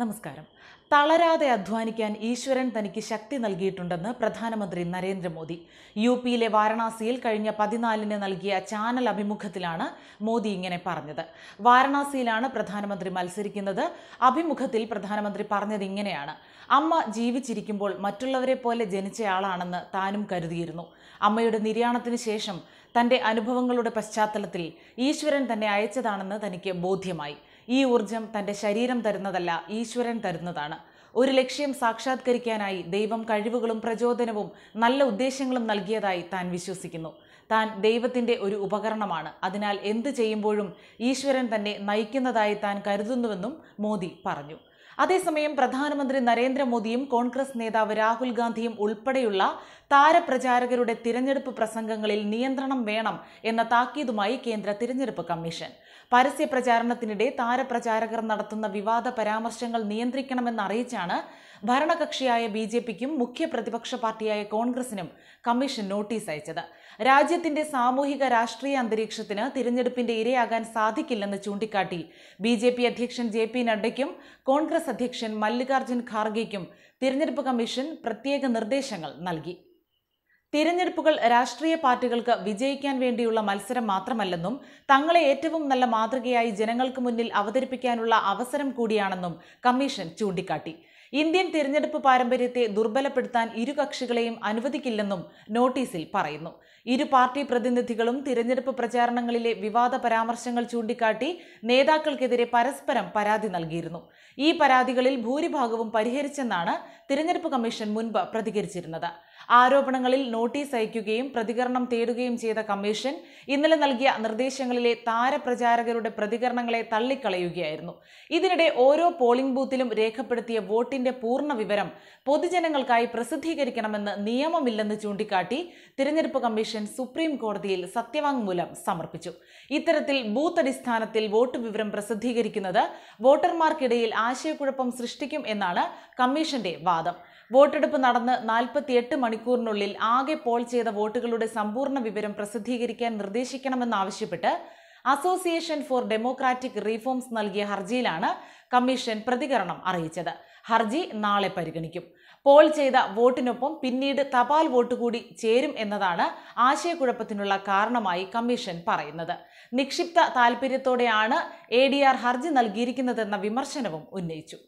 നമസ്കാരം തളരാതെ അധ്വാനിക്കാൻ ഈശ്വരൻ തനിക്ക് ശക്തി നൽകിയിട്ടുണ്ടെന്ന് പ്രധാനമന്ത്രി നരേന്ദ്രമോദി യു പിയിലെ വാരണാസിയിൽ കഴിഞ്ഞ പതിനാലിന് നൽകിയ ചാനൽ അഭിമുഖത്തിലാണ് മോദി ഇങ്ങനെ പറഞ്ഞത് വാരണാസിയിലാണ് പ്രധാനമന്ത്രി മത്സരിക്കുന്നത് അഭിമുഖത്തിൽ പ്രധാനമന്ത്രി പറഞ്ഞത് ഇങ്ങനെയാണ് അമ്മ ജീവിച്ചിരിക്കുമ്പോൾ മറ്റുള്ളവരെ പോലെ ജനിച്ചയാളാണെന്ന് താനും കരുതിയിരുന്നു അമ്മയുടെ നിര്യാണത്തിന് ശേഷം തന്റെ അനുഭവങ്ങളുടെ പശ്ചാത്തലത്തിൽ ഈശ്വരൻ തന്നെ അയച്ചതാണെന്ന് തനിക്ക് ബോധ്യമായി ഈ ഊർജം തന്റെ ശരീരം തരുന്നതല്ല ഈശ്വരൻ തരുന്നതാണ് ഒരു ലക്ഷ്യം സാക്ഷാത്കരിക്കാനായി ദൈവം കഴിവുകളും പ്രചോദനവും നല്ല ഉദ്ദേശങ്ങളും നൽകിയതായി താൻ വിശ്വസിക്കുന്നു താൻ ദൈവത്തിന്റെ ഒരു ഉപകരണമാണ് അതിനാൽ എന്ത് ചെയ്യുമ്പോഴും ഈശ്വരൻ തന്നെ നയിക്കുന്നതായി താൻ കരുതുന്നുവെന്നും മോദി പറഞ്ഞു അതേസമയം പ്രധാനമന്ത്രി നരേന്ദ്രമോദിയും കോൺഗ്രസ് നേതാവ് രാഹുൽ ഗാന്ധിയും ഉൾപ്പെടെയുള്ള താരപ്രചാരകരുടെ തിരഞ്ഞെടുപ്പ് പ്രസംഗങ്ങളിൽ നിയന്ത്രണം വേണം എന്ന താക്കീതുമായി കേന്ദ്ര തിരഞ്ഞെടുപ്പ് കമ്മീഷൻ പരസ്യ പ്രചാരണത്തിനിടെ താരപ്രചാരകർ നടത്തുന്ന വിവാദ പരാമർശങ്ങൾ നിയന്ത്രിക്കണമെന്നറിയിച്ചാണ് ഭരണകക്ഷിയായ ബി ജെ പിക്കും മുഖ്യ പ്രതിപക്ഷ പാർട്ടിയായ കോൺഗ്രസിനും കമ്മീഷൻ നോട്ടീസ് അയച്ചത് രാജ്യത്തിന്റെ സാമൂഹിക രാഷ്ട്രീയ അന്തരീക്ഷത്തിന് തിരഞ്ഞെടുപ്പിന്റെ ഇരയാകാൻ സാധിക്കില്ലെന്ന് ചൂണ്ടിക്കാട്ടി ബി ജെ പി അധ്യക്ഷൻ ജെ പി നഡ്ഡയ്ക്കും കോൺഗ്രസ് അധ്യക്ഷൻ മല്ലികാർജ്ജുൻ ഖാർഗെയ്ക്കും തിരഞ്ഞെടുപ്പ് കമ്മീഷൻ പ്രത്യേക നിർദ്ദേശങ്ങൾ നൽകി തിരഞ്ഞെടുപ്പുകൾ രാഷ്ട്രീയ പാർട്ടികൾക്ക് വിജയിക്കാൻ വേണ്ടിയുള്ള മത്സരം മാത്രമല്ലെന്നും തങ്ങളെ ഏറ്റവും നല്ല മാതൃകയായി ജനങ്ങൾക്ക് മുന്നിൽ അവതരിപ്പിക്കാനുള്ള അവസരം കൂടിയാണെന്നും കമ്മീഷൻ ചൂണ്ടിക്കാട്ടി ഇന്ത്യൻ തിരഞ്ഞെടുപ്പ് പാരമ്പര്യത്തെ ദുർബലപ്പെടുത്താൻ ഇരു കക്ഷികളെയും അനുവദിക്കില്ലെന്നും നോട്ടീസിൽ പറയുന്നു ഇരു പാർട്ടി പ്രതിനിധികളും തിരഞ്ഞെടുപ്പ് പ്രചാരണങ്ങളിലെ വിവാദ പരാമർശങ്ങൾ ചൂണ്ടിക്കാട്ടി നേതാക്കൾക്കെതിരെ പരസ്പരം പരാതി നൽകിയിരുന്നു ഈ പരാതികളിൽ ഭൂരിഭാഗവും പരിഹരിച്ചെന്നാണ് തിരഞ്ഞെടുപ്പ് കമ്മീഷൻ മുൻപ് പ്രതികരിച്ചിരുന്നത് ആരോപണങ്ങളിൽ നോട്ടീസ് അയക്കുകയും പ്രതികരണം തേടുകയും ചെയ്ത കമ്മീഷൻ ഇന്നലെ നൽകിയ നിർദ്ദേശങ്ങളിലെ താരപ്രചാരകരുടെ പ്രതികരണങ്ങളെ തള്ളിക്കളയുകയായിരുന്നു ഇതിനിടെ ഓരോ പോളിംഗ് ബൂത്തിലും രേഖപ്പെടുത്തിയ വോട്ടിന്റെ പൂർണ്ണ വിവരം പൊതുജനങ്ങൾക്കായി പ്രസിദ്ധീകരിക്കണമെന്ന് നിയമമില്ലെന്ന് ചൂണ്ടിക്കാട്ടി തിരഞ്ഞെടുപ്പ് കമ്മീഷൻ സുപ്രീം കോടതിയിൽ സത്യവാങ്മൂലം സമർപ്പിച്ചു ഇത്തരത്തിൽ ബൂത്ത് അടിസ്ഥാനത്തിൽ വോട്ട് വിവരം പ്രസിദ്ധീകരിക്കുന്നത് വോട്ടർമാർക്കിടയിൽ ആശയക്കുഴപ്പം സൃഷ്ടിക്കും എന്നാണ് കമ്മീഷന്റെ വാദം വോട്ടെടുപ്പ് നടന്ന് നാൽപ്പത്തിയെട്ട് മണിക്കൂറിനുള്ളിൽ ആകെ പോൾ ചെയ്ത വോട്ടുകളുടെ സമ്പൂർണ്ണ വിവരം പ്രസിദ്ധീകരിക്കാൻ നിർദ്ദേശിക്കണമെന്നാവശ്യപ്പെട്ട് അസോസിയേഷൻ ഫോർ ഡെമോക്രാറ്റിക് റീഫോംസ് നൽകിയ ഹർജിയിലാണ് കമ്മീഷൻ പ്രതികരണം അറിയിച്ചത് ഹർജി നാളെ പരിഗണിക്കും പോൾ ചെയ്ത വോട്ടിനൊപ്പം പിന്നീട് തപാൽ വോട്ട് കൂടി ചേരും എന്നതാണ് ആശയക്കുഴപ്പത്തിനുള്ള കാരണമായി കമ്മീഷൻ പറയുന്നത് നിക്ഷിപ്ത താൽപര്യത്തോടെയാണ് എ ഹർജി നൽകിയിരിക്കുന്നതെന്ന വിമർശനവും ഉന്നയിച്ചു